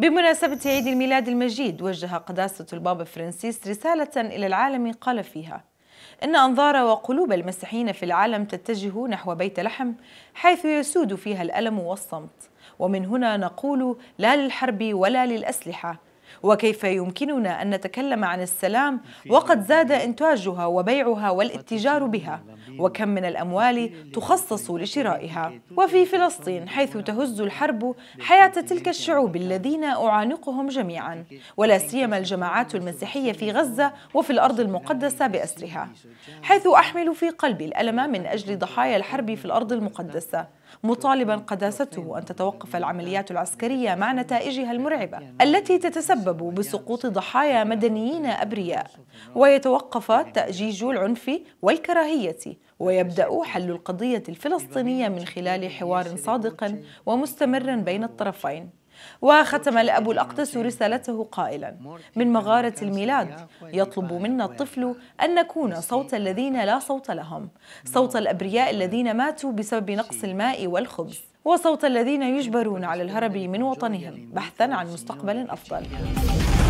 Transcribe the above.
بمناسبة عيد الميلاد المجيد وجه قداسة البابا فرانسيس رسالة إلى العالم قال فيها إن أنظار وقلوب المسيحيين في العالم تتجه نحو بيت لحم حيث يسود فيها الألم والصمت ومن هنا نقول لا للحرب ولا للأسلحة وكيف يمكننا أن نتكلم عن السلام وقد زاد إنتاجها وبيعها والاتجار بها وكم من الأموال تخصص لشرائها وفي فلسطين حيث تهز الحرب حياة تلك الشعوب الذين أعانقهم جميعا ولا سيما الجماعات المسيحية في غزة وفي الأرض المقدسة بأسرها حيث أحمل في قلبي الألم من أجل ضحايا الحرب في الأرض المقدسة مطالبا قداسته أن تتوقف العمليات العسكرية مع نتائجها المرعبة التي تتسبب بسقوط ضحايا مدنيين أبرياء ويتوقف تاجيج العنف والكراهية ويبدأ حل القضية الفلسطينية من خلال حوار صادق ومستمر بين الطرفين وختم الأب الأقدس رسالته قائلا من مغارة الميلاد يطلب منا الطفل أن نكون صوت الذين لا صوت لهم صوت الأبرياء الذين ماتوا بسبب نقص الماء والخبز وصوت الذين يجبرون على الهرب من وطنهم بحثا عن مستقبل أفضل